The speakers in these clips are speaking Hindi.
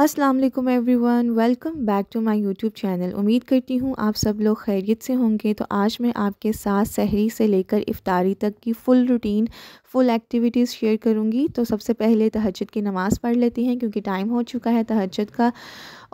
अस्सलाम वालेकुम everyone welcome back to my YouTube channel उम्मीद करती हूँ आप सब लोग खैरियत से होंगे तो आज मैं आपके साथ सहरी से लेकर इफ्तारी तक की full routine full activities share करूँगी तो सबसे पहले तहजद की नमाज़ पढ़ लेती हैं क्योंकि टाइम हो चुका है तहजद का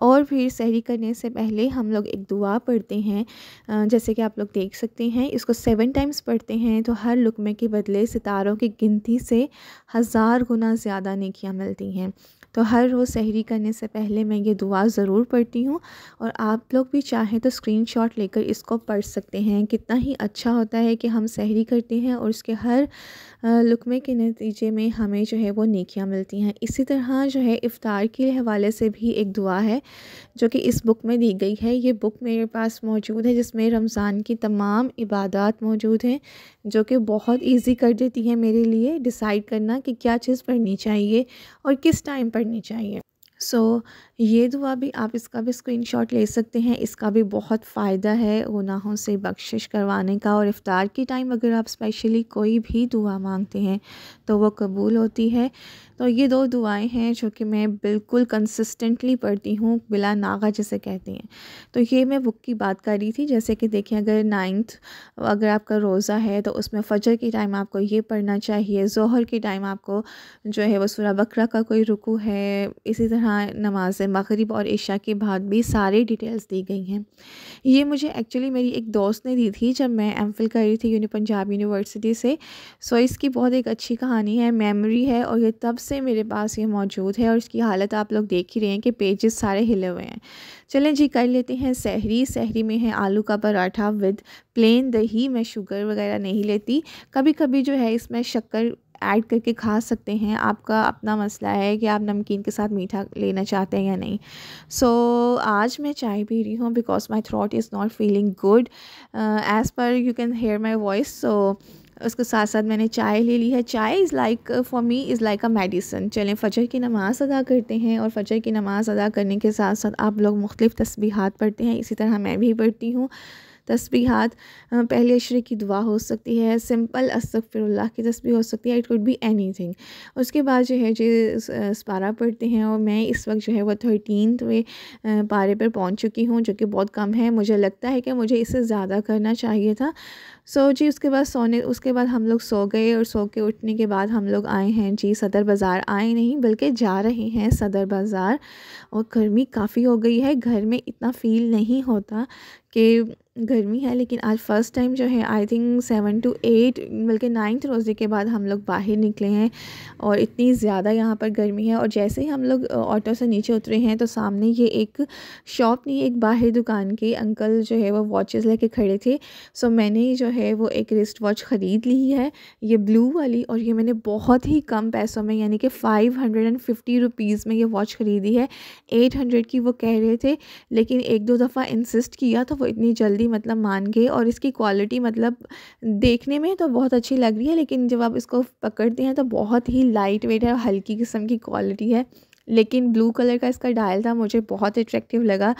और फिर सहरी करने से पहले हम लोग एक दुआ पढ़ते हैं जैसे कि आप लोग देख सकते हैं इसको सेवन टाइम्स पढ़ते हैं तो हर लुकमे के बदले सितारों की गिनती से हज़ार गुना ज़्यादा नेकियाँ मिलती हैं तो हर रोज़ सहरी करने से पहले मैं ये दुआ ज़रूर पढ़ती हूँ और आप लोग भी चाहें तो स्क्रीनशॉट लेकर इसको पढ़ सकते हैं कितना ही अच्छा होता है कि हम सहरी करते हैं और उसके हर लुकमे के नतीजे में हमें जो है वो नेकियाँ मिलती हैं इसी तरह जो है इफ़ार के हवाले से भी एक दुआ है जो कि इस बुक में दी गई है ये बुक मेरे पास मौजूद है जिसमें रमज़ान की तमाम इबादत मौजूद हैं जो कि बहुत ईजी कर देती है मेरे लिए डिसाइड करना कि क्या चीज़ पढ़नी चाहिए और किस टाइम पर करनी चाहिए सो so, ये दुआ भी आप इसका भी स्क्रीनशॉट ले सकते हैं इसका भी बहुत फ़ायदा है गुनाहों से बख्शिश करवाने का और इफ़ार के टाइम अगर आप स्पेशली कोई भी दुआ मांगते हैं तो वो कबूल होती है तो ये दो दुआएं हैं जो कि मैं बिल्कुल कंसिस्टेंटली पढ़ती हूँ बिला नागा जैसे कहते हैं तो ये मैं बुक की बात कर रही थी जैसे कि देखें अगर नाइन्थ अगर आपका रोज़ा है तो उसमें फ़जर के टाइम आपको ये पढ़ना चाहिए जोहर के टाइम आपको जो है वह सूरा बकरा का कोई रुकू है इसी तरह नमाज मग़रब और ऐशा के बाद भी सारे डिटेल्स दी गई हैं ये मुझे एक्चुअली मेरी एक दोस्त ने दी थी जब मैं एम कर रही थी यूनि पंजाब यूनिवर्सिटी से सो इसकी बहुत एक अच्छी कहानी है मेमोरी है और ये तब से मेरे पास ये मौजूद है और इसकी हालत आप लोग देख ही रहे हैं कि पेजेस सारे हिले हुए हैं चलें जी कर लेते हैं सहरी सहरी में है आलू का पराठा विद प्लेन दही मैं शुगर वगैरह नहीं लेती कभी कभी जो है इसमें शक्कर ऐड करके खा सकते हैं आपका अपना मसला है कि आप नमकीन के साथ मीठा लेना चाहते हैं या नहीं सो so, आज मैं चाय पी रही हूँ because my throat is not feeling good as per you can hear my voice so उसके साथ साथ मैंने चाय ले ली है chai is like for me is like a medicine चलें फ़जर की नमाज़ अदा करते हैं और फ़जर की नमाज़ अदा करने के साथ साथ आप लोग मुख्तलिफ़ तस्बीहात पढ़ते हैं इसी तरह मैं भी पढ़ती हूँ तस्बीहात पहले अशरे की दुआ हो सकती है सिंपल असफ़िरल्ला की तस्बी हो सकती है it could be anything उसके बाद जो है जो पारा पढ़ते हैं और मैं इस वक्त जो है वह थर्टीन में पारे पर पहुंच चुकी हूँ जो कि बहुत कम है मुझे लगता है कि मुझे इसे ज़्यादा करना चाहिए था सो so, जी उसके बाद सोने उसके बाद हम लोग सो गए और सो के उठने के बाद हम लोग आए हैं जी सदर बाज़ार आए नहीं बल्कि जा रहे हैं सदर बाज़ार और गर्मी काफ़ी हो गई है घर में इतना फील नहीं होता कि गर्मी है लेकिन आज फ़र्स्ट टाइम जो है I think seven to eight बल्कि नाइन्थ रोज़े के बाद हम लोग बाहर निकले हैं और इतनी ज़्यादा यहाँ पर गर्मी है और जैसे ही हम लोग ऑटो से नीचे उतरे हैं तो सामने ये एक शॉप नहीं एक बाहर दुकान के अंकल जो है वो वॉचेस लेके खड़े थे सो मैंने जो है वो एक रिस्ट वॉच ख़रीद ली है ये ब्लू वाली और ये मैंने बहुत ही कम पैसों में यानी कि five hundred and fifty rupees में ये वॉच ख़रीदी है एट हंड्रेड की वो कह रहे थे लेकिन एक दो दफ़ा इंसिस्ट किया तो वो इतनी जल्दी मतलब मान गए और इसकी क्वालिटी मतलब देखने में तो बहुत अच्छी लग रही है लेकिन जब आप इसको पकड़ते हैं तो बहुत ही लाइट वेट है और हल्की किस्म की क्वालिटी है लेकिन ब्लू कलर का इसका डायल था मुझे बहुत अट्रैक्टिव लगा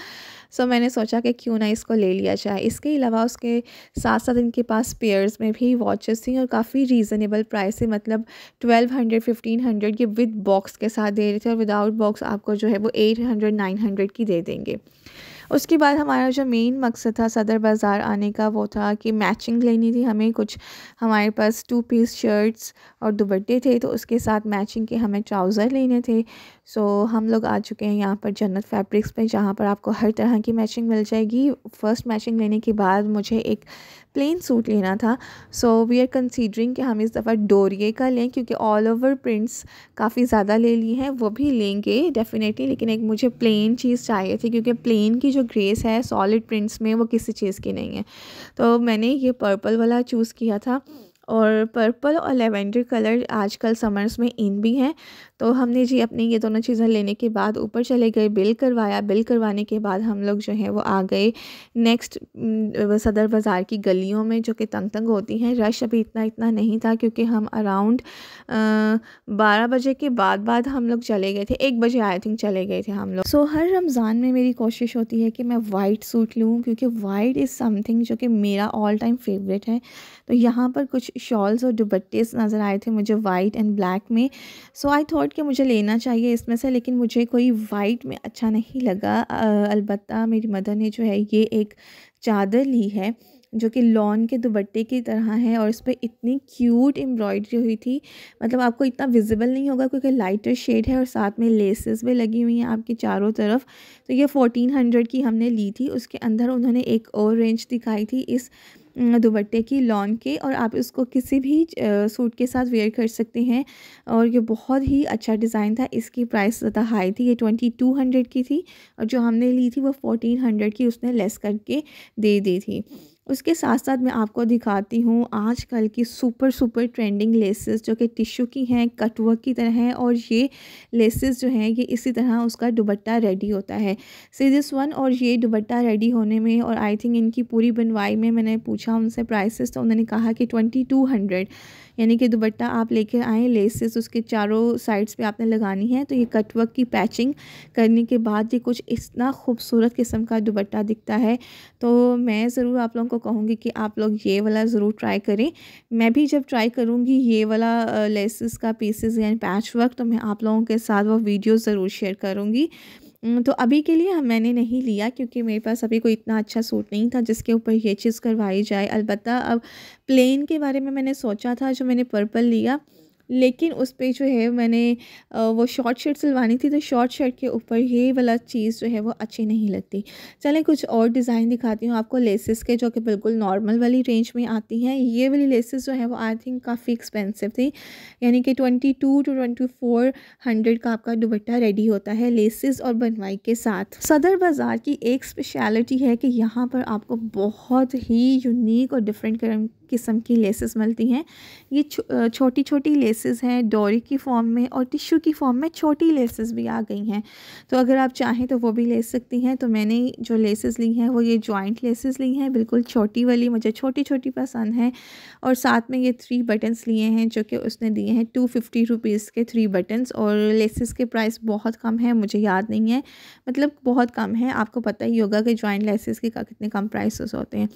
सो so, मैंने सोचा कि क्यों ना इसको ले लिया जाए इसके अलावा उसके साथ साथ इनके पास पेयर्स में भी वॉचेस थी और काफ़ी रीज़नेबल प्राइस से मतलब ट्वेल्व हंड्रेड फिफ्टीन हंड्रेड ये विद बॉक्स के साथ दे रहे थे और विदाउट बॉक्स आपको जो है वो एट हंड्रेड नाइन हंड्रेड की दे देंगे उसके बाद हमारा जो मेन मकसद था सदर बाज़ार आने का वो था कि मैचिंग लेनी थी हमें कुछ हमारे पास टू पीस शर्ट्स और दुबट्टे थे तो उसके साथ मैचिंग के हमें ट्राउज़र लेने थे सो हम लोग आ चुके हैं यहाँ पर जन्नत फैब्रिक्स पे जहाँ पर आपको हर तरह की मैचिंग मिल जाएगी फ़र्स्ट मैचिंग लेने के बाद मुझे एक प्लेन सूट लेना था सो वी आर कंसीडरिंग कि हम इस दफ़ा डोरिए का लें क्योंकि ऑल ओवर प्रिंट्स काफ़ी ज़्यादा ले ली हैं वो भी लेंगे डेफ़िनेटली लेकिन एक मुझे प्लेन चीज़ चाहिए थी क्योंकि प्लेन की जो ग्रेस है सॉलिड प्रिंट्स में वो किसी चीज़ की नहीं है तो मैंने ये पर्पल वाला चूज़ किया था और पर्पल और लेवेंडर कलर आजकल समर्स में इन भी हैं तो हमने जी अपनी ये दोनों चीज़ें लेने के बाद ऊपर चले गए बिल करवाया बिल करवाने के बाद हम लोग जो है वो आ गए नेक्स्ट सदर बाज़ार की गलियों में जो कि तंग तंग होती हैं रश अभी इतना इतना नहीं था क्योंकि हम अराउंड बारह बजे के बाद बाद हम लोग चले गए थे एक बजे आई थिंक चले गए थे हम लोग सो so, हर रमज़ान में मेरी कोशिश होती है कि मैं वाइट सूट लूँ क्योंकि वाइट इज़ समथिंग जो कि मेरा ऑल टाइम फेवरेट है तो यहाँ पर कुछ शॉल्स और दुबट्टेस नज़र आए थे मुझे वाइट एंड ब्लैक में सो आई थॉट कि मुझे लेना चाहिए इसमें से लेकिन मुझे कोई वाइट में अच्छा नहीं लगा अलबत् मेरी मदर ने जो है ये एक चादर ली है जो कि लॉन के दुबट्टे की तरह है और इस पर इतनी क्यूट एम्ब्रॉयडरी हुई थी मतलब आपको इतना विजिबल नहीं होगा क्योंकि लाइटर शेड है और साथ में लेसेस भी लगी हुई हैं आपके चारों तरफ तो ये फ़ोर्टीन हंड्रेड की हमने ली थी उसके अंदर उन्होंने एक और रेंज दिखाई थी इस दुबट्टे की लॉन के और आप इसको किसी भी सूट के साथ वेयर कर सकते हैं और ये बहुत ही अच्छा डिज़ाइन था इसकी प्राइस ज़्यादा हाई थी ये ट्वेंटी टू हंड्रेड की थी और जो हमने ली थी वो फोर्टीन हंड्रेड की उसने लेस करके दे दी थी उसके साथ साथ मैं आपको दिखाती हूँ आजकल की सुपर सुपर ट्रेंडिंग लेसेस जो कि टिश्यू की हैं कटवर्क की तरह हैं और ये लेसेस जो हैं ये इसी तरह उसका दुबट्टा रेडी होता है सीरीज़ वन और ये दुबट्टा रेडी होने में और आई थिंक इनकी पूरी बनवाई में मैंने पूछा उनसे प्राइसेस तो उन्होंने कहा कि ट्वेंटी टू हंड्रेड यानी कि दुपट्टा आप लेके आएँ लेसेस उसके चारों साइड्स पे आपने लगानी है तो ये कटवर्क की पैचिंग करने के बाद ये कुछ इतना खूबसूरत किस्म का दुपट्टा दिखता है तो मैं ज़रूर आप लोगों को कहूँगी कि आप लोग ये वाला ज़रूर ट्राई करें मैं भी जब ट्राई करूँगी ये वाला लेसेस का पीसेस यानी पैच वर्क तो मैं आप लोगों के साथ वो वीडियो ज़रूर शेयर करूँगी तो अभी के लिए हम मैंने नहीं लिया क्योंकि मेरे पास अभी कोई इतना अच्छा सूट नहीं था जिसके ऊपर ये चीज़ करवाई जाए अलबत्त अब प्लेन के बारे में मैंने सोचा था जो मैंने पर्पल लिया लेकिन उस पर जो है मैंने वो शॉर्ट शर्ट सिलवानी थी तो शॉर्ट शर्ट के ऊपर ये वाला चीज़ जो है वो अच्छी नहीं लगती चलें कुछ और डिज़ाइन दिखाती हूँ आपको लेसेस के जो कि बिल्कुल नॉर्मल वाली रेंज में आती हैं ये वाली लेसेस जो है वो आई थिंक काफ़ी एक्सपेंसिव थी यानी कि twenty two to twenty four hundred का आपका दुबट्टा रेडी होता है लेसेस और बनवाई के साथ सदर बाज़ार की एक स्पेशलिटी है कि यहाँ पर आपको बहुत ही यूनिक और डिफरेंट किस्म की लेसेस मिलती हैं ये छो, छोटी छोटी लेसेस हैं डोरी की फॉर्म में और टिश्यू की फॉर्म में छोटी लेसेस भी आ गई हैं तो अगर आप चाहें तो वो भी ले सकती हैं तो मैंने जो लेसेस ली हैं वो ये जॉइंट लेसेस ली हैं बिल्कुल छोटी वाली मुझे छोटी छोटी पसंद है और साथ में ये थ्री बटन्स लिए हैं जो कि उसने दिए हैं टू फिफ्टी रुपीज़ के थ्री बटन्स और लेसेस के प्राइस बहुत कम है मुझे याद नहीं है मतलब बहुत कम है आपको पता ही योगा के जॉइंट लेसेस के कितने कम प्राइस होते हैं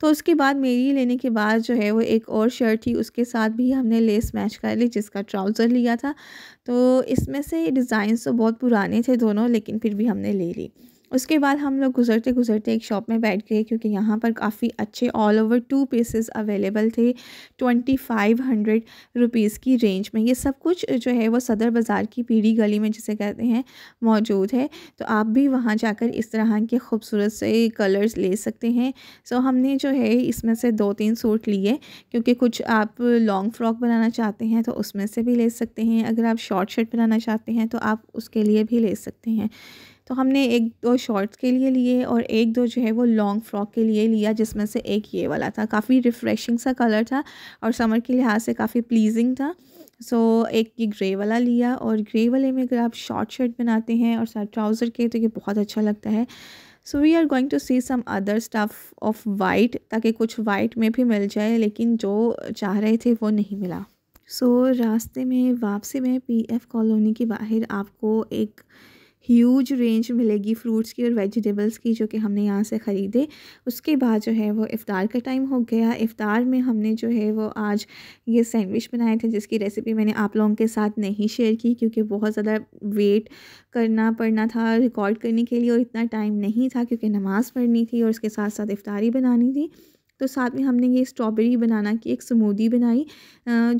तो उसके बाद मेरी लेने के बाद जो है वो एक और शर्ट थी उसके साथ भी हमने लेस मैच कर ली जिसका ट्राउज़र लिया था तो इसमें से डिज़ाइन तो बहुत पुराने थे दोनों लेकिन फिर भी हमने ले ली उसके बाद हम लोग गुज़रते गुज़रते एक शॉप में बैठ गए क्योंकि यहाँ पर काफ़ी अच्छे all over two pieces available थे ट्वेंटी फाइव हंड्रेड रुपीज़ की रेंज में ये सब कुछ जो है वो सदर बाज़ार की पीढ़ी गली में जिसे कहते हैं मौजूद है तो आप भी वहाँ जाकर इस तरह के खूबसूरत से कलर्स ले सकते हैं सो हमने जो है इसमें से दो तीन सूट लिए क्योंकि कुछ आप लॉन्ग फ्रॉक बनाना चाहते हैं तो उसमें से भी ले सकते हैं अगर आप शॉर्ट शर्ट बनाना चाहते हैं तो आप उसके लिए भी ले सकते हैं तो हमने एक दो शॉर्ट्स के लिए लिए और एक दो जो है वो लॉन्ग फ्रॉक के लिए लिया जिसमें से एक ये वाला था काफ़ी रिफ़्रेशिंग सा कलर था और समर के लिहाज से काफ़ी प्लीजिंग था सो so, एक ये ग्रे वाला लिया और ग्रे वाले में अगर आप शॉर्ट शर्ट बनाते हैं और साथ ट्राउज़र के तो ये बहुत अच्छा लगता है so we are going to see some other stuff of white ताकि कुछ वाइट में भी मिल जाए लेकिन जो चाह रहे थे वो नहीं मिला सो so, रास्ते में वापसी में पीएफ कॉलोनी के बाहर आपको एक ह्यूज रेंज मिलेगी फ्रूट्स की और वेजिटेबल्स की जो कि हमने यहाँ से ख़रीदे उसके बाद जो है वो इफ़ार का टाइम हो गया इफ़ार में हमने जो है वो आज ये सैंडविच बनाए थे जिसकी रेसिपी मैंने आप लोगों के साथ नहीं शेयर की क्योंकि बहुत ज़्यादा वेट करना पड़ना था रिकॉर्ड करने के लिए और इतना टाइम नहीं था क्योंकि नमाज़ पढ़नी थी और उसके साथ साथ इफ़ारी बनानी थी तो साथ में हमने ये स्ट्रॉबेरी बनाना की एक स्मूदी बनाई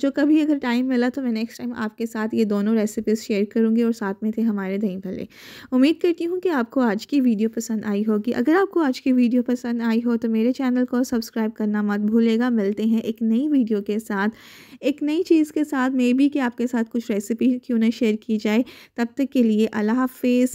जो कभी अगर टाइम मिला तो मैं नेक्स्ट टाइम आपके साथ ये दोनों रेसिपीज़ शेयर करूँगी और साथ में थे हमारे दही भले उम्मीद करती हूँ कि आपको आज की वीडियो पसंद आई होगी अगर आपको आज की वीडियो पसंद आई हो तो मेरे चैनल को सब्सक्राइब करना मत भूलेगा मिलते हैं एक नई वीडियो के साथ एक नई चीज़ के साथ मे बी कि आपके साथ कुछ रेसिपी क्यों ना शेयर की जाए तब तक के लिए अल्लाह हाफिज़